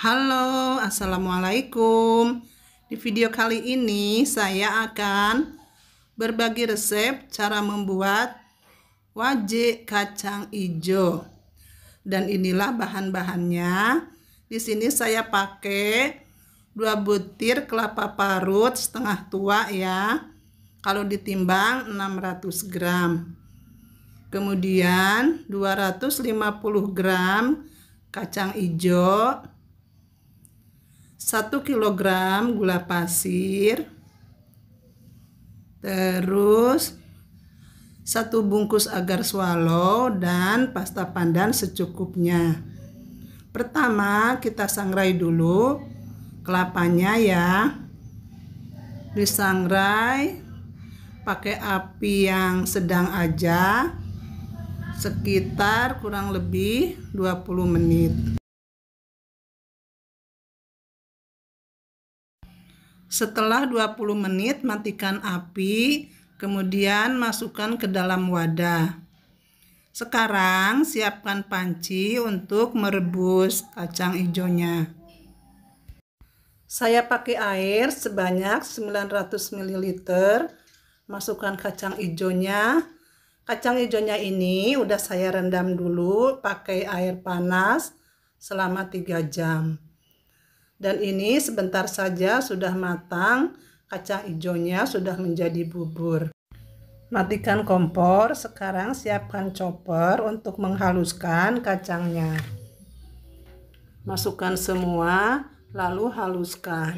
Halo, Assalamualaikum Di video kali ini saya akan berbagi resep cara membuat wajik kacang ijo. Dan inilah bahan-bahannya Di sini saya pakai 2 butir kelapa parut setengah tua ya Kalau ditimbang 600 gram Kemudian 250 gram kacang hijau 1 kg gula pasir terus satu bungkus agar swallow dan pasta pandan secukupnya pertama kita sangrai dulu kelapanya ya disangrai pakai api yang sedang aja sekitar kurang lebih 20 menit Setelah 20 menit matikan api, kemudian masukkan ke dalam wadah. Sekarang siapkan panci untuk merebus kacang hijaunya. Saya pakai air sebanyak 900 ml. Masukkan kacang hijaunya. Kacang hijaunya ini udah saya rendam dulu pakai air panas selama 3 jam. Dan ini sebentar saja sudah matang, kacang hijaunya sudah menjadi bubur. Matikan kompor, sekarang siapkan chopper untuk menghaluskan kacangnya. Masukkan semua, lalu haluskan.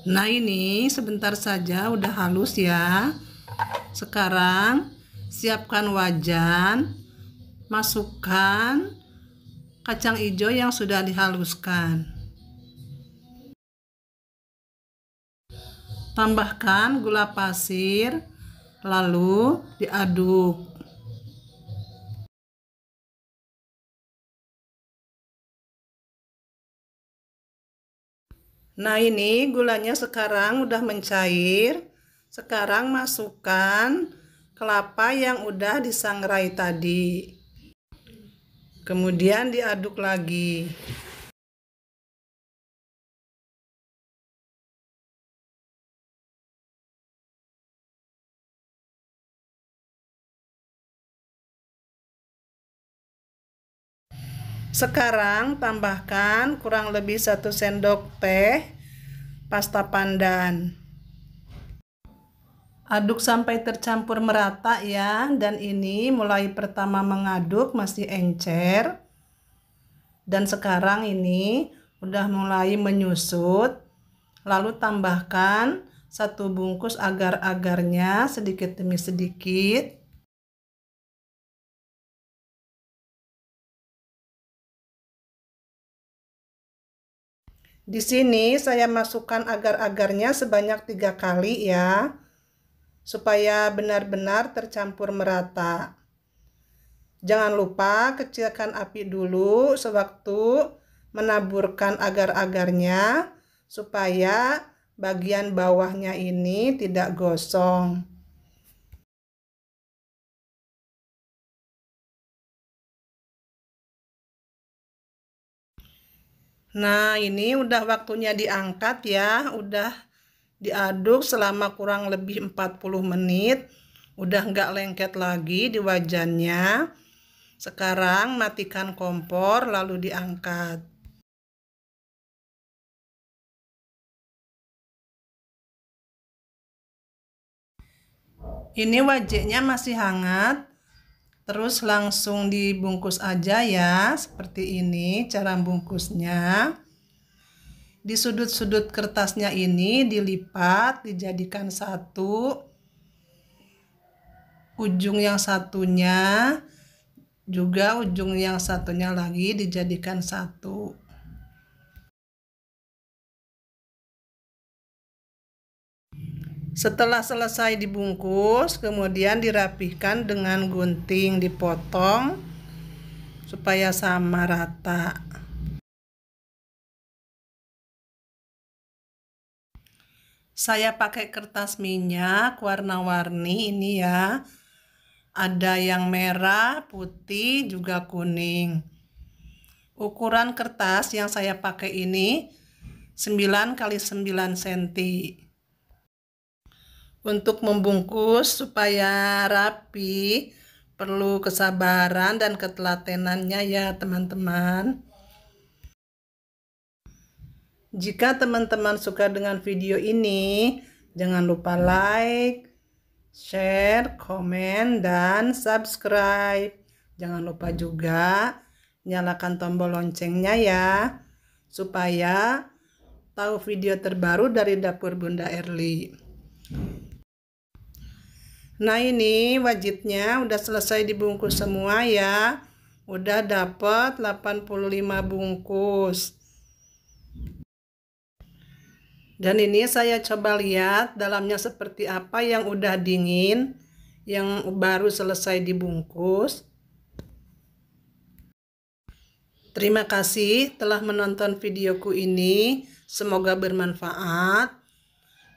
Nah ini sebentar saja udah halus ya Sekarang siapkan wajan Masukkan kacang hijau yang sudah dihaluskan Tambahkan gula pasir Lalu diaduk Nah ini gulanya sekarang udah mencair. Sekarang masukkan kelapa yang udah disangrai tadi. Kemudian diaduk lagi. Sekarang tambahkan kurang lebih 1 sendok teh pasta pandan. Aduk sampai tercampur merata ya. Dan ini mulai pertama mengaduk masih encer. Dan sekarang ini udah mulai menyusut. Lalu tambahkan satu bungkus agar-agarnya sedikit demi sedikit. Di sini saya masukkan agar-agarnya sebanyak tiga kali ya, supaya benar-benar tercampur merata. Jangan lupa kecilkan api dulu sewaktu menaburkan agar-agarnya supaya bagian bawahnya ini tidak gosong. Nah, ini udah waktunya diangkat ya, udah diaduk selama kurang lebih 40 menit. Udah nggak lengket lagi di wajannya. Sekarang matikan kompor lalu diangkat. Ini wajahnya masih hangat, Terus langsung dibungkus aja ya, seperti ini cara bungkusnya. Di sudut-sudut kertasnya ini dilipat, dijadikan satu. Ujung yang satunya juga ujung yang satunya lagi dijadikan satu. Setelah selesai dibungkus, kemudian dirapihkan dengan gunting, dipotong supaya sama rata. Saya pakai kertas minyak warna-warni ini ya. Ada yang merah, putih, juga kuning. Ukuran kertas yang saya pakai ini 9 x 9 cm. Untuk membungkus supaya rapi perlu kesabaran dan ketelatenannya ya teman-teman. Jika teman-teman suka dengan video ini, jangan lupa like, share, komen, dan subscribe. Jangan lupa juga nyalakan tombol loncengnya ya, supaya tahu video terbaru dari dapur Bunda Erli. Nah ini wajitnya udah selesai dibungkus semua ya. Udah dapat 85 bungkus. Dan ini saya coba lihat dalamnya seperti apa yang udah dingin, yang baru selesai dibungkus. Terima kasih telah menonton videoku ini. Semoga bermanfaat.